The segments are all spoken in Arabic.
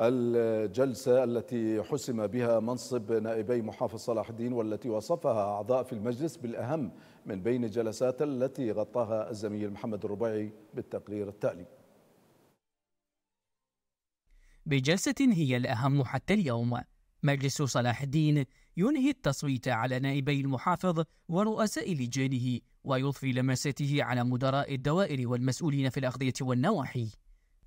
الجلسة التي حسم بها منصب نائبي محافظ صلاح الدين والتي وصفها أعضاء في المجلس بالأهم من بين الجلسات التي غطاها الزميل محمد الربيعي بالتقرير التالي بجلسة هي الأهم حتى اليوم مجلس صلاح الدين ينهي التصويت على نائبي المحافظ ورؤساء لجانه ويضفي لمساته على مدراء الدوائر والمسؤولين في الأغذية والنواحي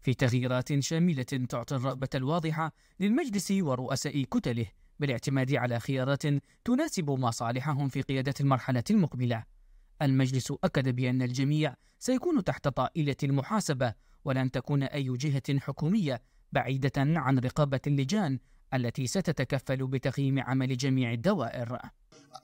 في تغييرات شاملة تعطي الرغبة الواضحة للمجلس ورؤساء كتله بالاعتماد على خيارات تناسب مصالحهم في قيادة المرحلة المقبلة. المجلس أكد بأن الجميع سيكون تحت طائلة المحاسبة ولن تكون أي جهة حكومية بعيدة عن رقابة اللجان التي ستتكفل بتقييم عمل جميع الدوائر.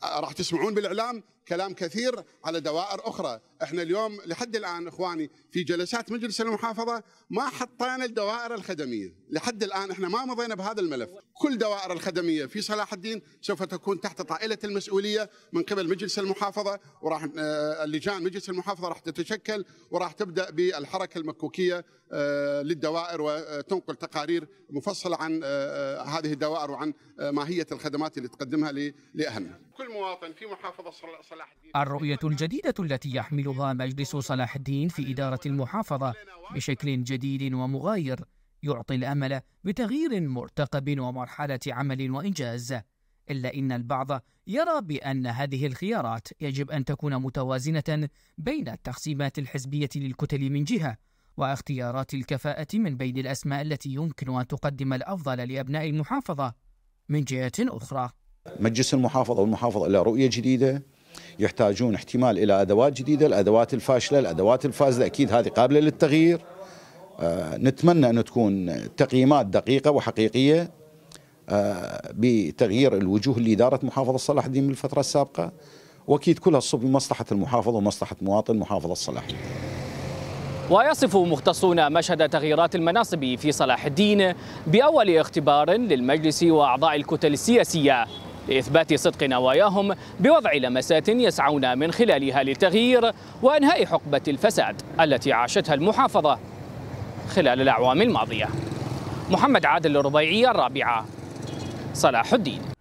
راح تسمعون بالإعلام كلام كثير على دوائر اخرى، احنا اليوم لحد الان اخواني في جلسات مجلس المحافظه ما حطينا الدوائر الخدميه، لحد الان احنا ما مضينا بهذا الملف، كل دوائر الخدميه في صلاح الدين سوف تكون تحت طائله المسؤوليه من قبل مجلس المحافظه وراح آه، اللجان مجلس المحافظه راح تتشكل وراح تبدا بالحركه المكوكيه آه، للدوائر وتنقل تقارير مفصله عن آه، هذه الدوائر وعن ماهيه الخدمات اللي تقدمها لاهلنا. كل مواطن في محافظه صلاح الرؤية الجديدة التي يحملها مجلس صلاح الدين في إدارة المحافظة بشكل جديد ومغاير يعطي الأمل بتغيير مرتقب ومرحلة عمل وإنجاز إلا أن البعض يرى بأن هذه الخيارات يجب أن تكون متوازنة بين التقسيمات الحزبية للكتل من جهة واختيارات الكفاءة من بين الأسماء التي يمكن أن تقدم الأفضل لأبناء المحافظة من جهة أخرى مجلس المحافظة والمحافظة إلى رؤية جديدة يحتاجون احتمال إلى أدوات جديدة الأدوات الفاشلة الأدوات الفازلة أكيد هذه قابلة للتغيير آه، نتمنى أن تكون تقييمات دقيقة وحقيقية آه، بتغيير الوجوه لإدارة محافظة صلاح الدين من الفترة السابقة واكيد كلها تصب بمصلحه المحافظه ومصلحه مواطن محافظه صلاح ويصف مختصون مشهد تغييرات المناصب في صلاح الدين باول اختبار للمجلس واعضاء الكتل السياسيه لإثبات صدق نواياهم بوضع لمسات يسعون من خلالها للتغيير وإنهاء حقبة الفساد التي عاشتها المحافظة خلال الأعوام الماضية محمد عادل الربيعي الرابعة صلاح الدين